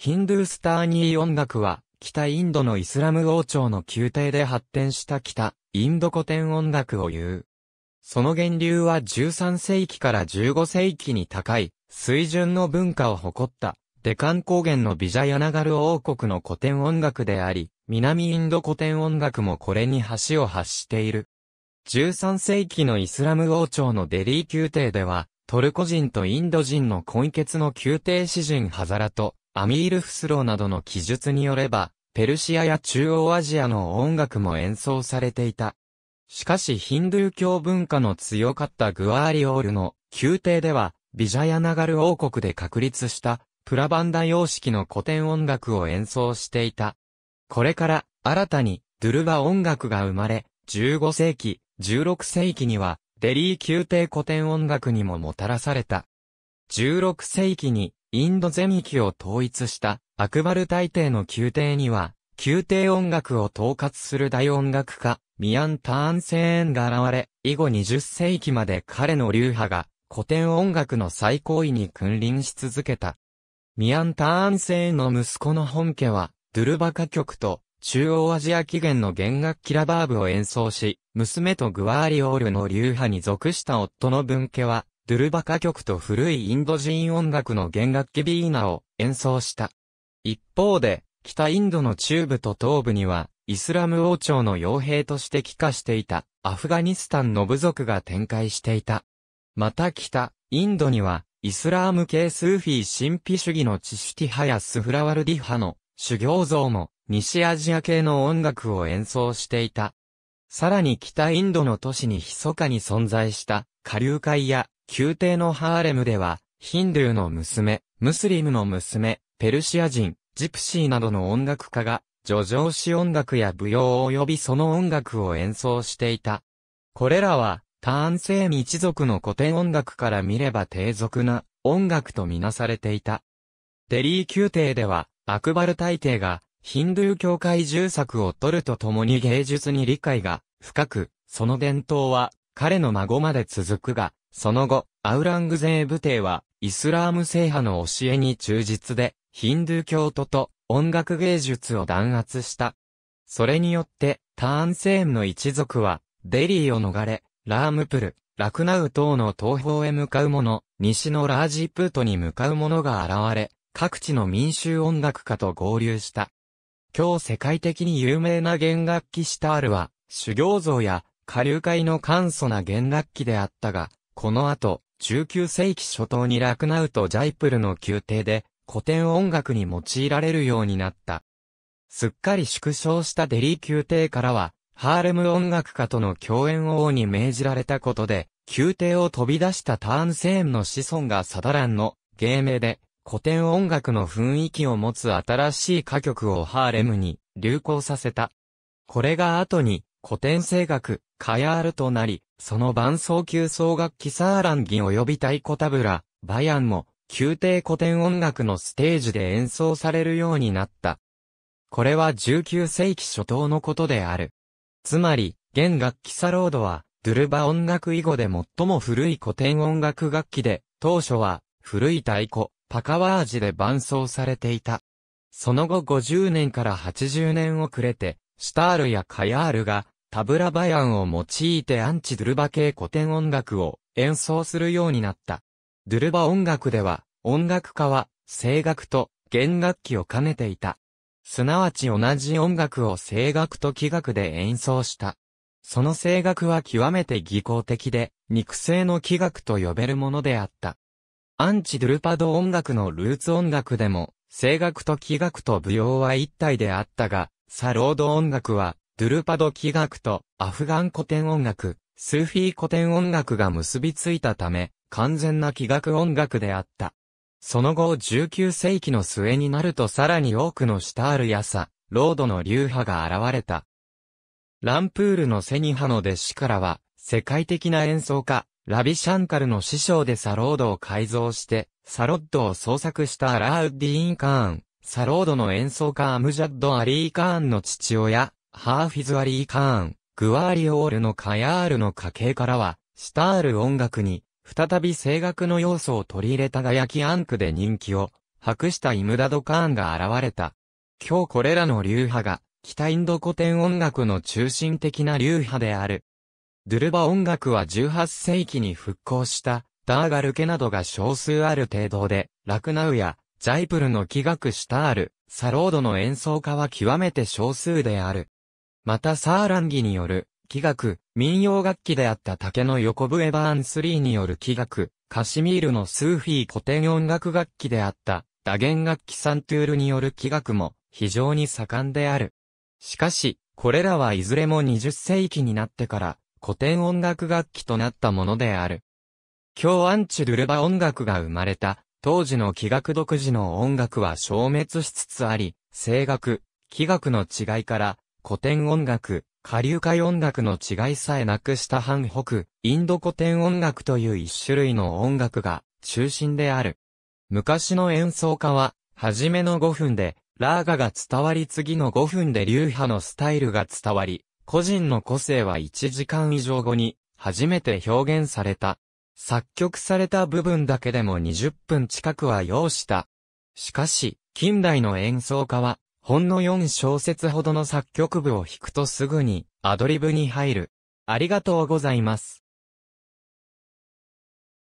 ヒンドゥースターニー音楽は、北インドのイスラム王朝の宮廷で発展した北、インド古典音楽を言う。その源流は13世紀から15世紀に高い、水準の文化を誇った、デカン高原のビジャヤナガル王国の古典音楽であり、南インド古典音楽もこれに橋を発している。13世紀のイスラム王朝のデリー宮廷では、トルコ人とインド人の混血の宮廷詩人ハザラと、アミール・フスローなどの記述によれば、ペルシアや中央アジアの音楽も演奏されていた。しかしヒンドゥー教文化の強かったグアーリオールの宮廷では、ビジャヤナガル王国で確立したプラバンダ様式の古典音楽を演奏していた。これから新たにドゥルバ音楽が生まれ、15世紀、16世紀にはデリー宮廷古典音楽にももたらされた。16世紀にインド全域を統一したアクバル大帝の宮廷には、宮廷音楽を統括する大音楽家、ミアン・ターンセーンが現れ、以後20世紀まで彼の流派が古典音楽の最高位に君臨し続けた。ミアン・ターンセーンの息子の本家は、ドゥルバカ曲と中央アジア起源の弦楽器ラバーブを演奏し、娘とグワーリオールの流派に属した夫の文家は、ドゥルバカ曲と古いインド人音楽の弦楽器ビーナを演奏した。一方で、北インドの中部と東部には、イスラム王朝の傭兵として帰化していた、アフガニスタンの部族が展開していた。また北、インドには、イスラーム系スーフィー神秘主義のチシュティ派やスフラワルディ派の修行像も、西アジア系の音楽を演奏していた。さらに北インドの都市に密かに存在した、下流会や宮廷のハーレムでは、ヒンドゥーの娘、ムスリムの娘、ペルシア人、ジプシーなどの音楽家が、叙情詩音楽や舞踊及びその音楽を演奏していた。これらは、ターンセーミ一族の古典音楽から見れば低俗な音楽とみなされていた。デリー宮廷では、アクバル大帝が、ヒンドゥー教会重作を取るとともに芸術に理解が深く、その伝統は彼の孫まで続くが、その後、アウラングゼーブ帝は、イスラーム制覇の教えに忠実で、ヒンドゥー教徒と音楽芸術を弾圧した。それによって、ターンセーンの一族は、デリーを逃れ、ラームプル、ラクナウ等の東方へ向かう者、西のラージプートに向かう者が現れ、各地の民衆音楽家と合流した。今日世界的に有名な弦楽器シタールは、修行像や下流界の簡素な弦楽器であったが、この後、19世紀初頭にラクナウとジャイプルの宮廷で古典音楽に用いられるようになった。すっかり縮小したデリー宮廷からは、ハーレム音楽家との共演を王に命じられたことで、宮廷を飛び出したターンセーンの子孫がサダランの芸名で、古典音楽の雰囲気を持つ新しい歌曲をハーレムに流行させた。これが後に古典声楽、カヤールとなり、その伴奏級奏楽器サーランギ及び太鼓タブラ、バヤンも、宮廷古典音楽のステージで演奏されるようになった。これは19世紀初頭のことである。つまり、現楽器サロードは、ドゥルバ音楽以後で最も古い古典音楽楽器で、当初は、古い太鼓、パカワージで伴奏されていた。その後50年から80年遅れて、シュタールやカヤールが、タブラバヤンを用いてアンチドゥルバ系古典音楽を演奏するようになった。ドゥルバ音楽では、音楽家は、声楽と弦楽器を兼ねていた。すなわち同じ音楽を声楽と器楽で演奏した。その声楽は極めて技巧的で、肉声の器楽と呼べるものであった。アンチドゥルパド音楽のルーツ音楽でも、声楽と器楽と舞踊は一体であったが、サロード音楽は、ドゥルパド器楽とアフガン古典音楽、スーフィー古典音楽が結びついたため、完全な器楽音楽であった。その後19世紀の末になるとさらに多くのシタールやさ、ロードの流派が現れた。ランプールのセニハの弟子からは、世界的な演奏家、ラビシャンカルの師匠でサロードを改造して、サロッドを創作したアラウディーン・カーン、サロードの演奏家アムジャッド・アリー・カーンの父親、ハーフィズ・アリー・カーン、グワーリオールのカヤールの家系からは、シタール音楽に、再び声楽の要素を取り入れたガヤきアンクで人気を、博したイムダド・カーンが現れた。今日これらの流派が、北インド古典音楽の中心的な流派である。ドゥルバ音楽は18世紀に復興した、ダーガルケなどが少数ある程度で、ラクナウや、ジャイプルの器楽シタール、サロードの演奏家は極めて少数である。またサーランギによる、器楽、民謡楽器であった竹の横笛バーンスリーによる器楽、カシミールのスーフィー古典音楽楽器であった、打弦楽器サントゥールによる器楽も非常に盛んである。しかし、これらはいずれも20世紀になってから古典音楽楽器となったものである。今日アンチドゥルバ音楽が生まれた、当時の器楽独自の音楽は消滅しつつあり、声楽、器楽の違いから、古典音楽、下流界音楽の違いさえなくした反北、インド古典音楽という一種類の音楽が中心である。昔の演奏家は、初めの5分で、ラーガが伝わり次の5分で流派のスタイルが伝わり、個人の個性は1時間以上後に、初めて表現された。作曲された部分だけでも20分近くは要した。しかし、近代の演奏家は、ほんの4小節ほどの作曲部を弾くとすぐにアドリブに入る。ありがとうございます。